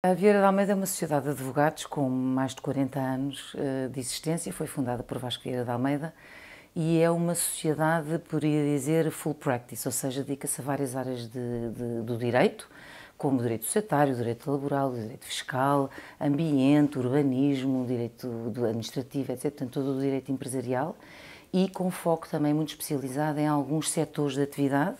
A Vieira de Almeida é uma sociedade de advogados com mais de 40 anos eh, de existência, foi fundada por Vasco Vieira de Almeida e é uma sociedade, poderia dizer, full practice, ou seja, dedica-se a várias áreas de, de, do direito, como direito societário, direito laboral, direito fiscal, ambiente, urbanismo, direito administrativo, etc. Portanto, todo o direito empresarial e com foco também muito especializado em alguns setores de atividade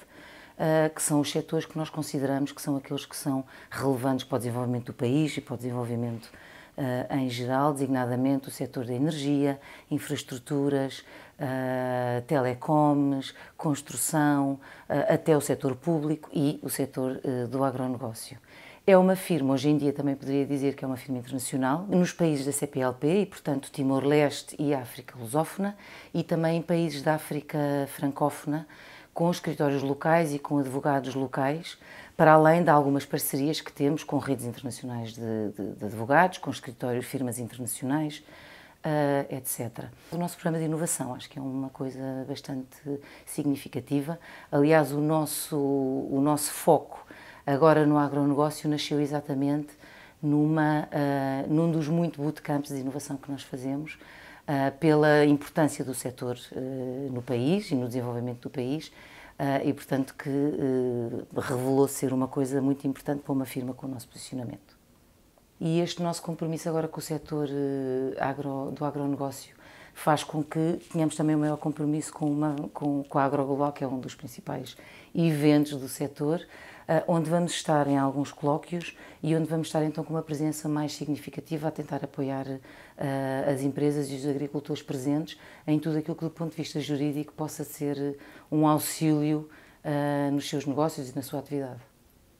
ah, que são os setores que nós consideramos que são aqueles que são relevantes para o desenvolvimento do país e para o desenvolvimento uh, em geral, designadamente o setor da energia, infraestruturas, uh, construção, até o setor público e o setor do agronegócio. É uma firma, hoje em dia também poderia dizer que é uma firma internacional, nos países da CPLP e, portanto, Timor-Leste e África Lusófona, e também em países da África Francófona, com escritórios locais e com advogados locais, para além de algumas parcerias que temos com redes internacionais de, de, de advogados, com escritórios, firmas internacionais, uh, eh, etc. O nosso programa de inovação acho que é uma coisa bastante significativa. Aliás, o nosso, o nosso foco agora no agronegócio nasceu exatamente numa, uh, num dos muito bootcamps de inovação que nós fazemos, ah, pela importância do setor ah, no país e no desenvolvimento do país ah, e, portanto, que revelou ser uma coisa muito importante para uma firma com o nosso posicionamento. E este nosso compromisso agora com o setor agro, do agronegócio faz com que tenhamos também um maior compromisso com, uma, com, com a AgroGlobal, que é um dos principais eventos do setor, ah, onde vamos estar em alguns colóquios e onde vamos estar então com uma presença mais significativa a tentar apoiar uh, as empresas e os agricultores presentes em tudo aquilo que do ponto de vista jurídico possa ser um auxílio uh, nos seus negócios e na sua atividade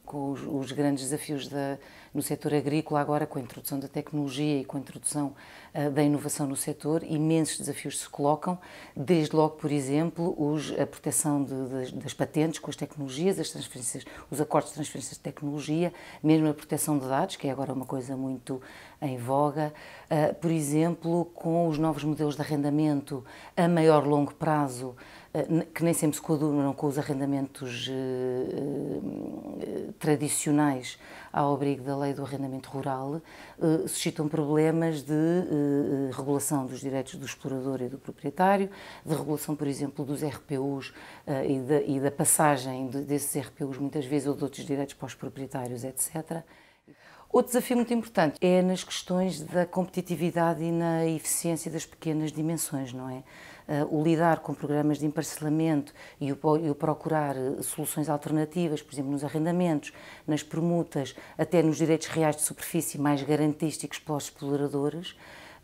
com os, os grandes desafios da, no setor agrícola agora, com a introdução da tecnologia e com a introdução uh, da inovação no setor, imensos desafios se colocam, desde logo, por exemplo, os, a proteção de, das, das, patentes com as tecnologias, as transferências, os acordos de transferência de tecnologia, mesmo a proteção de dados, que é agora uma coisa muito em voga, uh, por exemplo, com os novos modelos de arrendamento a maior longo prazo, eh, que nem sempre se coadunam com os arrendamentos eh, eh, tradicionais ao abrigo da lei do arrendamento rural, suscitam problemas de regulação dos direitos do explorador e do proprietário, de regulação, por exemplo, dos RPUs e da, passagem desses RPUs, muitas vezes, ou de outros direitos para os proprietários, etc. Outro desafio muito importante é nas questões da competitividade e na eficiência das pequenas dimensões, não é? Eh, o lidar com programas de emparcelamento e o, procurar eh, soluções alternativas, por exemplo, nos arrendamentos, nas permutas, até nos direitos reais de superfície mais garantísticos para os exploradores,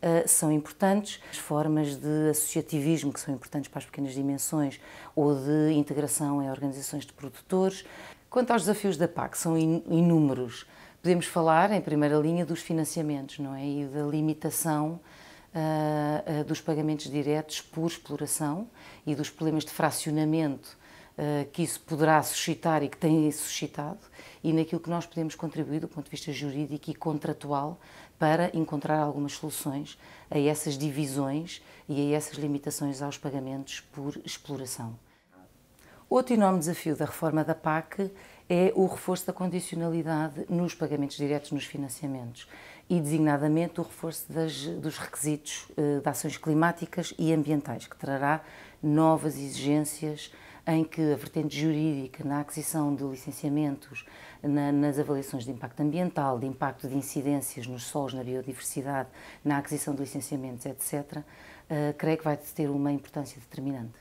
eh, são importantes. As formas de associativismo, que são importantes para as pequenas dimensões, ou de integração em organizações de produtores. Quanto aos desafios da PAC, são inúmeros. Podemos falar, em primeira linha, dos financiamentos, não é? E da limitação uh, dos pagamentos diretos por exploração e dos problemas de fracionamento uh, que isso poderá suscitar e que tem suscitado, e naquilo que nós podemos contribuir do ponto de vista jurídico e contratual para encontrar algumas soluções a essas divisões e a essas limitações aos pagamentos por exploração. Outro enorme desafio da reforma da PAC é o reforço da condicionalidade nos pagamentos diretos nos financiamentos e, designadamente, o reforço das, dos requisitos eh, de ações climáticas e ambientais, que trará novas exigências em que a vertente jurídica na aquisição de licenciamentos, na, nas avaliações de impacto ambiental, de impacto de incidências nos solos, na biodiversidade, na aquisição de licenciamentos, etc., uh, eh, creio que vai ter uma importância determinante.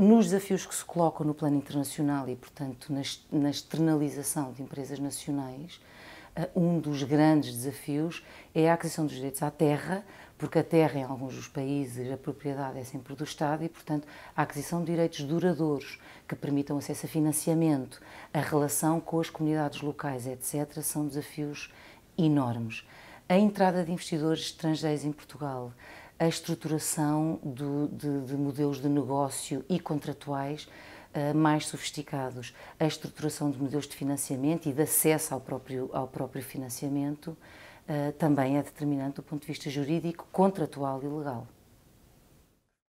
Nos desafios que se colocam no plano internacional e, portanto, na, na externalização de empresas nacionais, um dos grandes desafios é a aquisição dos direitos à terra, porque a terra, em alguns dos países, a propriedade é sempre do Estado e, portanto, a aquisição de direitos duradouros que permitam acesso a financiamento, a relação com as comunidades locais, etc., são desafios enormes. A entrada de investidores estrangeiros em Portugal, a estruturação do, de, de modelos de negócio e contratuais eh, mais sofisticados, a estruturação de modelos de financiamento e de acesso ao próprio, ao próprio financiamento eh, também é determinante do ponto de vista jurídico, contratual e legal.